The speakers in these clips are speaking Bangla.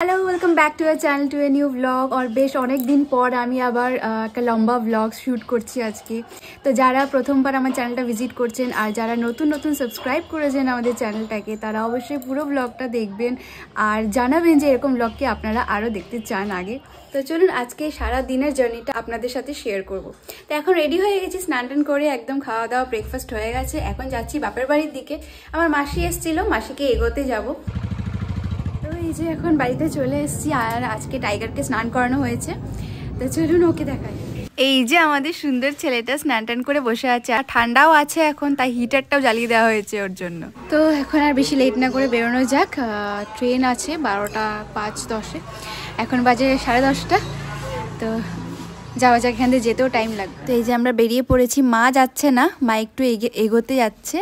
Hello welcome back to our channel to a new blog আর বেশ অনেক দিন পর আমি আবার একটা লম্বা ব্লগ শ্যুট করছি আজকে তো যারা প্রথমবার আমার চ্যানেলটা ভিজিট করছেন আর যারা নতুন নতুন সাবস্ক্রাইব করেছেন আমাদের চ্যানেলটাকে তারা অবশ্যই পুরো ব্লগটা দেখবেন আর জানাবেন যে এরকম ব্লগকে আপনারা আরও দেখতে চান আগে তো চলুন আজকে সারা দিনের জার্নিটা আপনাদের সাথে শেয়ার করব। তো এখন রেডি হয়ে গেছি স্নান টান করে একদম খাওয়া দাওয়া ব্রেকফাস্ট হয়ে গেছে এখন যাচ্ছি বাপের বাড়ির দিকে আমার মাসি এসেছিলো মাসিকে এগোতে যাব তো এই যে এখন বাড়িতে চলে এসেছি আর আজকে টাইগারকে স্নান করানো হয়েছে তো চলুন ওকে দেখাই এই যে আমাদের সুন্দর ছেলেটা স্নান টান করে বসে আছে আর ঠান্ডাও আছে এখন তাই হিটারটাও জ্বালিয়ে দেওয়া হয়েছে ওর জন্য তো এখন আর বেশি লেট না করে বেরোনো যাক ট্রেন আছে বারোটা পাঁচ দশে এখন বাজে সাড়ে দশটা তো যাওয়া যাক এখান থেকে যেতেও টাইম লাগবে তো এই যে আমরা বেরিয়ে পড়েছি মা যাচ্ছে না মা একটু এগোতে যাচ্ছে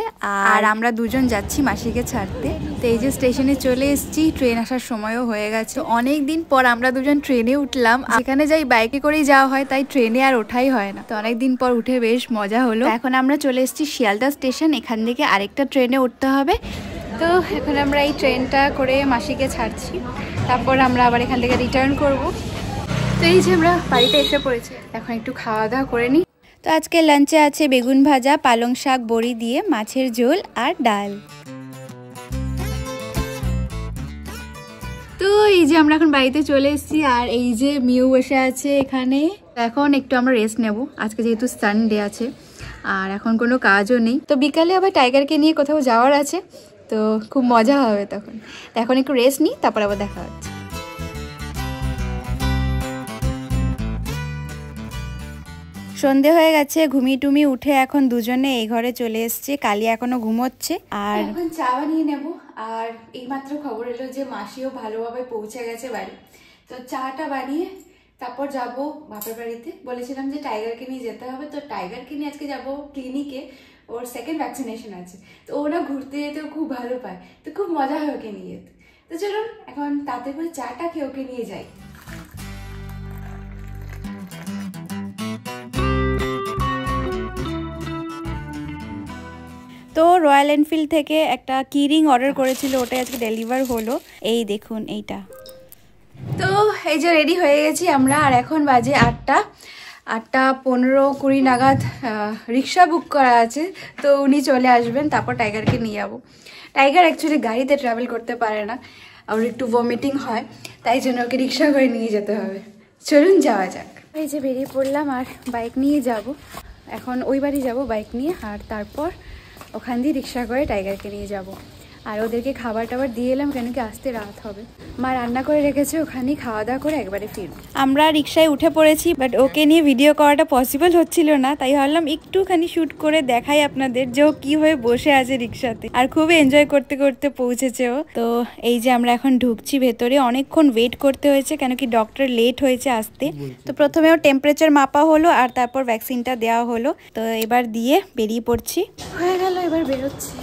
আর আমরা দুজন যাচ্ছি মাসিকে ছাড়তে তো এই যে স্টেশনে চলে এসেছি ট্রেন আসার সময়ও হয়ে গেছে অনেক দিন পর আমরা দুজন ট্রেনে উঠলাম এখানে যাই বাইকে করেই যাওয়া হয় তাই ট্রেনে আর ওঠাই হয় না তো অনেক দিন পর উঠে বেশ মজা হলো এখন আমরা চলে এসেছি শিয়ালদা স্টেশন এখান থেকে আরেকটা ট্রেনে উঠতে হবে তো এখন আমরা এই ট্রেনটা করে মাসিকে ছাড়ছি তারপর আমরা আবার এখান থেকে রিটার্ন করব তো এই যে আমরা বাড়িতে এসে পড়েছি এখন একটু খাওয়া দাওয়া করে নিই তো আজকে লাঞ্চে আছে বেগুন ভাজা পালং শাক বড়ি দিয়ে মাছের ঝোল আর ডাল তো এই যে আমরা এখন বাড়িতে চলে এসেছি আর এই যে মিউ বসে আছে এখানে এখন একটু আমরা রেস্ট নেব আজকে যেহেতু সানডে আছে আর এখন কোনো কাজও নেই তো বিকালে আবার টাইগারকে নিয়ে কোথাও যাওয়ার আছে তো খুব মজা হবে তখন এখন একটু রেস্ট নিই তারপর আবার দেখা হচ্ছে সন্ধে হয়ে গেছে ঘুমি টুমি উঠে এখন দুজনে এই ঘরে চলে এসছে কালি এখনো ঘুমোচ্ছে আর এখন চা বানিয়ে নেব আর এইমাত্র খবর এলো যে মাসিও ভালোভাবে পৌঁছে গেছে বাড়ি তো চাটা বানিয়ে তারপর যাব বাপের বাড়িতে বলেছিলাম যে টাইগারকে নিয়ে যেতে হবে তো টাইগারকে নিয়ে আজকে যাব ক্লিনিকে ওর সেকেন্ড ভ্যাকসিনেশন আছে তো ওরা ঘুরতে যেতেও খুব ভালো পায় তো খুব মজা হয় ওকে নিয়ে যেতে তো চলুন এখন তাতে করে চাটা কে ওকে নিয়ে যায় রয়্যাল এনফিল্ড থেকে একটা কিরিং অর্ডার করেছিল ওটাই আজকে ডেলিভার হলো এই দেখুন এইটা তো এই যে রেডি হয়ে গেছি আমরা আর এখন বাজে আটটা আটটা পনেরো কুড়ি নাগাদ রিক্সা বুক করা আছে তো উনি চলে আসবেন তারপর টাইগারকে নিয়ে যাবো টাইগার অ্যাকচুয়ালি গাড়িতে ট্রাভেল করতে পারে না আর একটু ভমিটিং হয় তাই জন্য ওকে রিক্সা করে নিয়ে যেতে হবে চলুন যাওয়া যাক এই যে বেরিয়ে পড়লাম আর বাইক নিয়ে যাব এখন ওই বাড়ি যাবো বাইক নিয়ে আর তারপর ওখান দিয়ে রিক্সা করে টাইগারকে নিয়ে যাবো আর ওদেরকে খাবার টাবার দিয়ে এলাম কেন কি আসতে রাত হবে মা রান্না করে রেখেছে ওখানেই খাওয়া দাওয়া করে একবারে ফিরব আমরা রিক্সায় উঠে পড়েছি বাট ওকে নিয়ে ভিডিও করাটা পসিবল হচ্ছিল না তাই ভাবলাম একটুখানি শ্যুট করে দেখাই আপনাদের যে ও কী হয়ে বসে আছে রিক্সাতে আর খুব এনজয় করতে করতে পৌঁছেছে ও তো এই যে আমরা এখন ঢুকছি ভেতরে অনেকক্ষণ ওয়েট করতে হয়েছে কেন কি ডক্টর লেট হয়েছে আসতে তো প্রথমে ওর টেম্পারেচার মাপা হলো আর তারপর ভ্যাকসিনটা দেওয়া হলো তো এবার দিয়ে বেরিয়ে পড়ছি হয়ে গেল এবার বেরোচ্ছি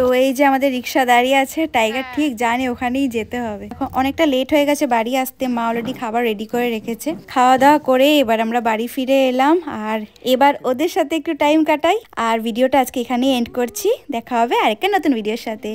তো এই যে আমাদের রিক্সা দাঁড়িয়ে আছে টাইগার হ্যাঁ। ঠিক জানে ওখানেই যেতে হবে অনেকটা লেট হয়ে গেছে বাড়ি আসতে মা অলরেডি খাবার রেডি করে রেখেছে খাওয়া দাওয়া করে এবার আমরা বাড়ি ফিরে এলাম আর এবার ওদের সাথে একটু টাইম কাটাই আর ভিডিওটা আজকে এখানেই এন্ড করছি দেখা হবে আরেকটা নতুন ভিডিওর সাথে